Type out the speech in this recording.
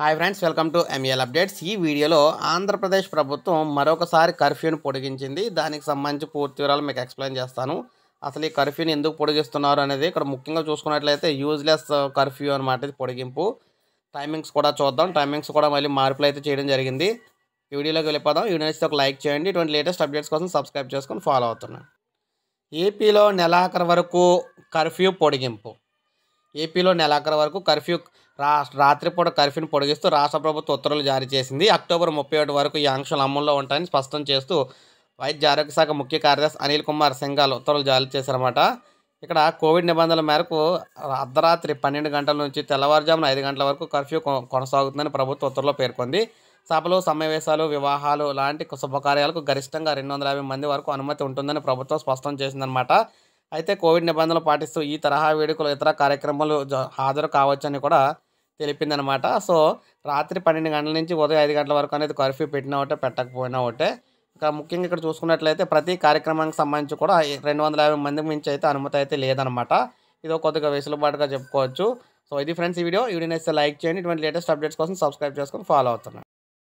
hi friends welcome to ML e updates ఈ వీడియోలో ఆంధ్రప్రదేశ్ ప్రభుత్వం మరొకసారి కర్ఫ్యూని పొడిగించింది దానికి సంబంధించి పూర్తి వివరాలు మీకు ఎక్స్ప్లెయిన్ చేస్తాను అసలు ఈ కర్ఫ్యూని ఎందుకు పొడిగిస్తున్నారు అనేది ఇక్కడ ముఖ్యంగా చూసుకున్నట్లయితే యూజ్లెస్ కర్ఫ్యూ అనమాట ఇది పొడిగింపు టైమింగ్స్ కూడా చూద్దాం టైమింగ్స్ కూడా మళ్ళీ మార్పులు అయితే చేయడం జరిగింది ఈ వీడియోలోకి వెళ్ళిపోదాం యూనివర్సిటీ ఒక లైక్ చేయండి ఇటువంటి లేటెస్ట్ అప్డేట్స్ కోసం సబ్స్క్రైబ్ చేసుకొని ఫాలో అవుతున్నాను ఏపీలో నెలాఖరు వరకు కర్ఫ్యూ పొడిగింపు ఏపీలో నెలాఖరు వరకు కర్ఫ్యూ రా రాత్రిపూట కర్ఫ్యూని పొడిగిస్తూ రాష్ట్ర ప్రభుత్వ ఉత్తర్వులు జారీ చేసింది అక్టోబర్ ముప్పై ఒకటి వరకు ఈ ఆంక్షలు అమల్లో ఉంటాయని స్పష్టం చేస్తూ వైద్య ఆరోగ్య శాఖ ముఖ్య కార్యదర్శి అనిల్ కుమార్ సింఘాల్ ఉత్తర్వులు జారీ చేశారన్నమాట ఇక్కడ కోవిడ్ నిబంధనల మేరకు అర్ధరాత్రి పన్నెండు గంటల నుంచి తెల్లవారుజామున ఐదు గంటల వరకు కర్ఫ్యూ కొనసాగుతుందని ప్రభుత్వ ఉత్తర్వులో పేర్కొంది సభలు సమావేశాలు వివాహాలు లాంటి శుభకార్యాలకు గరిష్టంగా రెండు వందల యాభై మంది వరకు అనుమతి ఉంటుందని ప్రభుత్వం స్పష్టం చేసిందనమాట అయితే కోవిడ్ నిబంధనలు పాటిస్తూ ఈ తరహా వేడుకలు ఇతర కార్యక్రమాలు హాజరు కావచ్చని కూడా తెలిపిందనమాట సో రాత్రి పన్నెండు గంటల నుంచి ఉదయం ఐదు గంటల వరకు అనేది కర్ఫ్యూ పెట్టినా ఒకటే పెట్టకపోయినా ఒకటే ఇక్కడ ముఖ్యంగా ఇక్కడ చూసుకున్నట్లయితే ప్రతి కార్యక్రమానికి సంబంధించి కూడా రెండు వందల యాభై మంది మించి అయితే అనుమతి అయితే లేదనమాట ఇదో కొద్దిగా వెసులుబాటుగా చెప్పుకోవచ్చు సో ఇది ఫ్రెండ్స్ ఈ వీడియో ఈ వీడియో నేస్తే లైక్ చేయండి ఇటువంటి లేటెస్ట్ అప్డేట్స్ కోసం సబ్స్క్రైబ్ చేసుకొని ఫాలో అవుతున్నాను